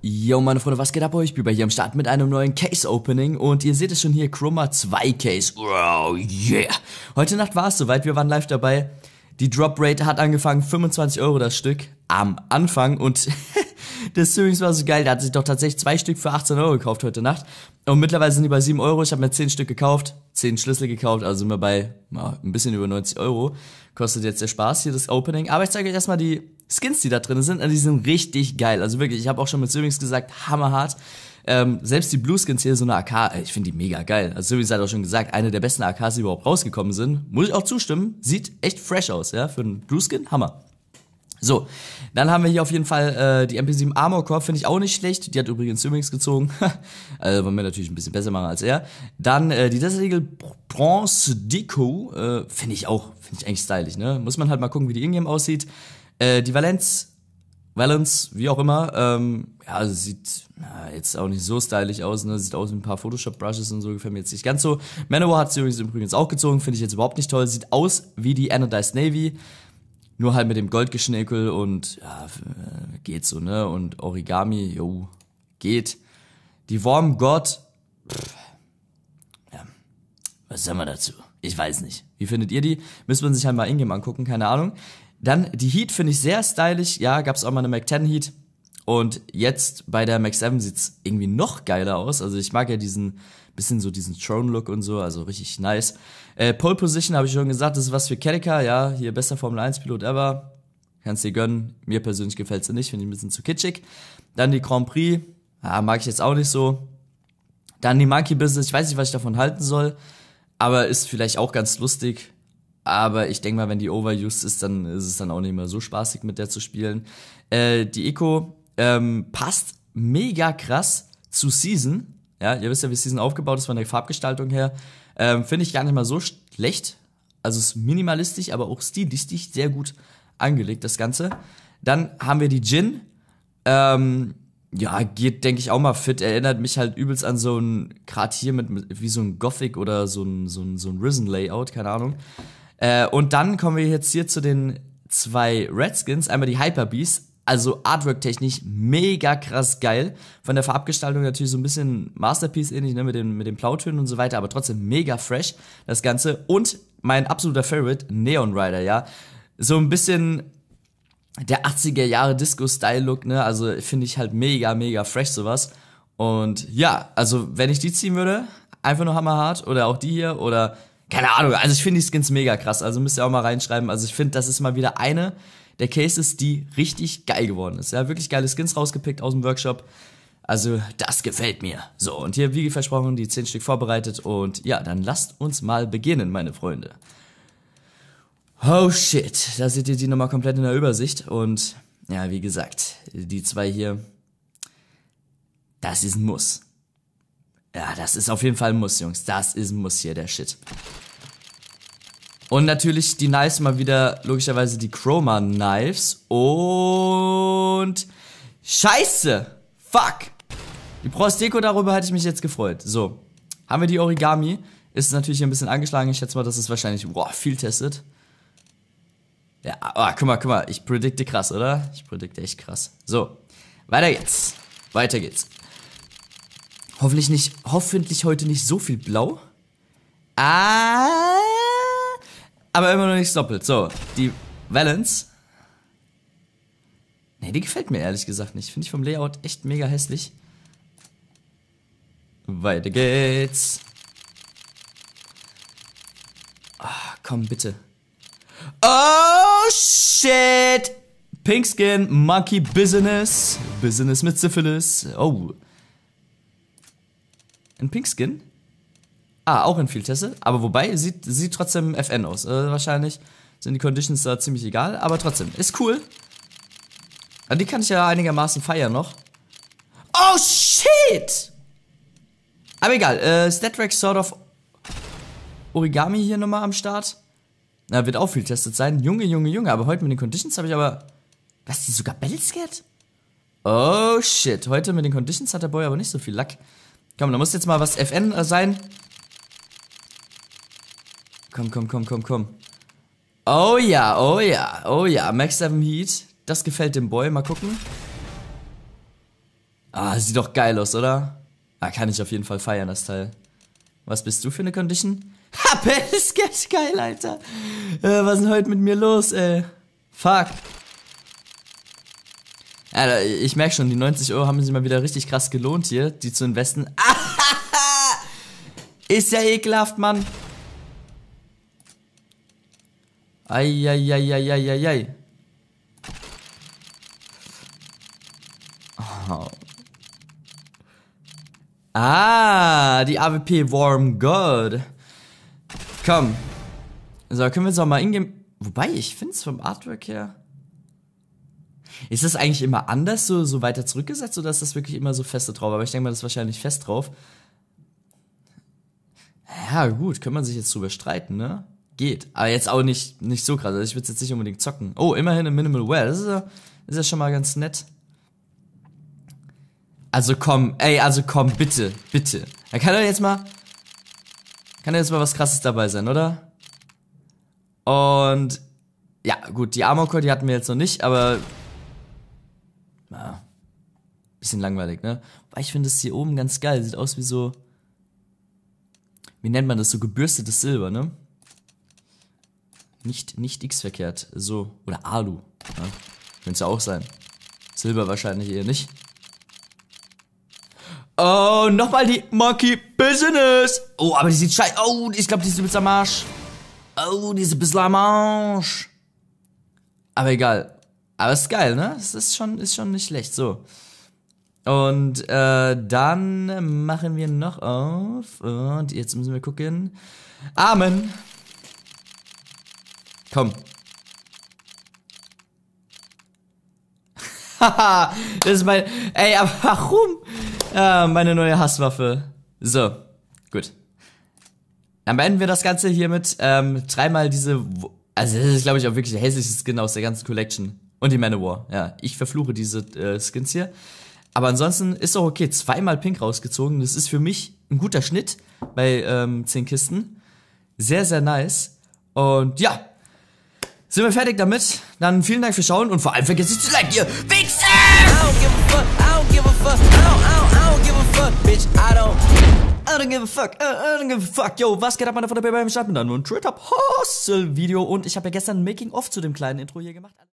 Yo meine Freunde, was geht ab Ich bin bei hier am Start mit einem neuen Case-Opening und ihr seht es schon hier, Chroma 2 Case. Wow, yeah! Heute Nacht war es soweit, wir waren live dabei. Die Drop Rate hat angefangen, 25 Euro das Stück am Anfang und des Streamings war so geil. Der hat sich doch tatsächlich zwei Stück für 18 Euro gekauft heute Nacht. Und mittlerweile sind die bei 7 Euro. Ich habe mir 10 Stück gekauft, 10 Schlüssel gekauft, also sind wir bei ja, ein bisschen über 90 Euro. Kostet jetzt der Spaß hier, das Opening. Aber ich zeige euch erstmal die Skins, die da drin sind. Und die sind richtig geil. Also wirklich, ich habe auch schon mit Streamings gesagt, hammerhart. Ähm, selbst die Blue Skins hier, so eine AK, äh, ich finde die mega geil. Also so wie es auch schon gesagt, eine der besten AKs, die überhaupt rausgekommen sind. Muss ich auch zustimmen, sieht echt fresh aus, ja. Für einen Blue Skin, Hammer. So, dann haben wir hier auf jeden Fall äh, die MP7 Armor Corps, finde ich auch nicht schlecht. Die hat übrigens Swimmings gezogen. also wollen wir natürlich ein bisschen besser machen als er. Dann äh, die Desert Eagle Bronze Deco, äh, finde ich auch, finde ich eigentlich stylisch, ne? Muss man halt mal gucken, wie die Ingame aussieht. Äh, die Valenz, Valence, wie auch immer, ähm, ja, also sieht na, jetzt auch nicht so stylisch aus, ne? Sieht aus wie ein paar Photoshop-Brushes und so, gefällt mir jetzt nicht ganz so. Manowar hat sie übrigens auch gezogen, finde ich jetzt überhaupt nicht toll. Sieht aus wie die Anodized Navy. Nur halt mit dem Goldgeschnäkel und ja, äh, geht so, ne? Und Origami, jo, geht. Die Wormgott, ja, was sagen wir dazu? Ich weiß nicht. Wie findet ihr die? Müsste man sich halt mal ingame angucken, keine Ahnung. Dann die Heat finde ich sehr stylisch. Ja, gab es auch mal eine Mac 10 Heat. Und jetzt bei der Max 7 sieht's irgendwie noch geiler aus. Also ich mag ja diesen bisschen so diesen Throne-Look und so, also richtig nice. Äh, Pole Position habe ich schon gesagt, das ist was für Kellecker, ja, hier bester Formel 1-Pilot ever. Kannst dir gönnen. Mir persönlich gefällt's dir nicht, finde ich ein bisschen zu kitschig. Dann die Grand Prix, ja, mag ich jetzt auch nicht so. Dann die Monkey Business, ich weiß nicht, was ich davon halten soll, aber ist vielleicht auch ganz lustig. Aber ich denke mal, wenn die overused ist, dann ist es dann auch nicht mehr so spaßig, mit der zu spielen. Äh, die Eco ähm, passt mega krass zu Season. Ja, ihr wisst ja, wie Season aufgebaut ist von der Farbgestaltung her. Ähm, Finde ich gar nicht mal so schlecht. Also ist minimalistisch, aber auch stilistisch sehr gut angelegt, das Ganze. Dann haben wir die Gin. Ähm, ja, geht, denke ich, auch mal fit. Erinnert mich halt übelst an so ein, gerade hier mit, wie so ein Gothic oder so ein, so ein, so ein Risen-Layout, keine Ahnung. Äh, und dann kommen wir jetzt hier zu den zwei Redskins. Einmal die Hyper Beasts. Also Artwork-technisch mega krass geil. Von der Farbgestaltung natürlich so ein bisschen Masterpiece-ähnlich, ne, mit den, mit den Blautönen und so weiter, aber trotzdem mega fresh das Ganze. Und mein absoluter Favorite, Neon Rider, ja. So ein bisschen der 80er Jahre Disco-Style-Look, ne, also finde ich halt mega, mega fresh sowas. Und ja, also wenn ich die ziehen würde, einfach nur hammerhart oder auch die hier oder keine Ahnung, also ich finde die Skins mega krass, also müsst ihr auch mal reinschreiben. Also ich finde, das ist mal wieder eine der Cases, die richtig geil geworden ist. Ja, wirklich geile Skins rausgepickt aus dem Workshop. Also das gefällt mir. So, und hier, wie versprochen, die 10 Stück vorbereitet. Und ja, dann lasst uns mal beginnen, meine Freunde. Oh shit, da seht ihr die nochmal komplett in der Übersicht. Und ja, wie gesagt, die zwei hier, das ist ein Muss. Ja, das ist auf jeden Fall ein Muss, Jungs. Das ist ein Muss hier, der Shit. Und natürlich die Knives mal wieder, logischerweise die Chroma Knives. Und... Scheiße! Fuck! Die Prosteco, darüber hatte ich mich jetzt gefreut. So, haben wir die Origami. Ist natürlich ein bisschen angeschlagen. Ich schätze mal, dass es wahrscheinlich boah, viel testet. Ja, ah, guck mal, guck mal. Ich predikte krass, oder? Ich predikte echt krass. So, weiter geht's. Weiter geht's. Hoffentlich nicht, hoffentlich heute nicht so viel blau. Ah, aber immer noch nichts doppelt. So, die Valence. Nee, die gefällt mir ehrlich gesagt nicht. Finde ich vom Layout echt mega hässlich. Weiter geht's. Oh, komm, bitte. Oh, shit! Pink Skin, Monkey Business. Business mit Syphilis. Oh. In Pinkskin? Ah, auch in Fieldtesse. Aber wobei, sieht, sieht trotzdem FN aus. Äh, wahrscheinlich sind die Conditions da ziemlich egal. Aber trotzdem, ist cool. Ah, die kann ich ja einigermaßen feiern noch. Oh, shit! Aber egal, äh, Statrack Sort of Origami hier nochmal am Start. Na, wird auch viel testet sein. Junge, Junge, Junge. Aber heute mit den Conditions habe ich aber... Was, die sogar Battle Scared? Oh, shit. Heute mit den Conditions hat der Boy aber nicht so viel Luck. Komm, da muss jetzt mal was FN äh, sein. Komm, komm, komm, komm, komm. Oh ja, oh ja, oh ja. Max 7 Heat. Das gefällt dem Boy. Mal gucken. Ah, sieht doch geil aus, oder? Ah, kann ich auf jeden Fall feiern, das Teil. Was bist du für eine Condition? Ha, Battle Sketch, geil, Alter. Äh, was ist denn heute mit mir los, ey? Fuck. Alter, ich merke schon, die 90 Euro haben sich mal wieder richtig krass gelohnt hier, die zu investen. Ist ja ekelhaft, Mann. Eieieiei. Oh. Ah, die AWP Warm God. Komm. So, können wir jetzt auch mal ingame... Wobei, ich finde es vom Artwork her... Ist das eigentlich immer anders, so, so weiter zurückgesetzt, oder ist das wirklich immer so feste drauf? Aber ich denke mal, das ist wahrscheinlich fest drauf. Ja, gut, kann man sich jetzt drüber streiten, ne? Geht. Aber jetzt auch nicht, nicht so krass. Also ich würde jetzt nicht unbedingt zocken. Oh, immerhin ein Minimal Wear. Das ist ja, ist ja schon mal ganz nett. Also komm, ey, also komm, bitte, bitte. Da kann er jetzt mal. Kann er jetzt mal was krasses dabei sein, oder? Und. Ja, gut, die Armor-Core, die hatten wir jetzt noch nicht, aber ja, bisschen langweilig, ne? Weil ich finde es hier oben ganz geil. Sieht aus wie so, wie nennt man das, so gebürstetes Silber, ne? Nicht, nicht x-verkehrt, so. Oder Alu. Ne? Könnte es ja auch sein. Silber wahrscheinlich eher nicht. Oh, nochmal die Monkey Business. Oh, aber die sieht scheiße. Oh, ich glaube, die ist ein bisschen am Arsch. Oh, die ist ein bisschen am Arsch. Aber egal. Aber ist geil, ne? Es ist schon, ist schon nicht schlecht. So. Und äh, dann machen wir noch auf. Und jetzt müssen wir gucken. Amen. Komm. Haha, das ist mein. Ey, aber warum? Äh, meine neue Hasswaffe. So, gut. Dann beenden wir das Ganze hiermit. ähm, dreimal diese. Also, das ist, glaube ich, auch wirklich der hässlichste Skin aus der ganzen Collection. Und die Manowar, ja. Ich verfluche diese äh, Skins hier. Aber ansonsten ist doch okay. Zweimal Pink rausgezogen. Das ist für mich ein guter Schnitt bei ähm, 10 Kisten. Sehr, sehr nice. Und ja, sind wir fertig damit. Dann vielen Dank fürs Schauen und vor allem vergesst nicht zu liken, ihr Wichser! I don't give a fuck, I don't give a fuck, I don't, give a fuck, bitch, I don't, I don't give a fuck, uh, I don't give a fuck, yo, was geht ab, meine Freunde, bei meinem Start mit einem twitter hustle video und ich habe ja gestern ein Making-of zu dem kleinen Intro hier gemacht.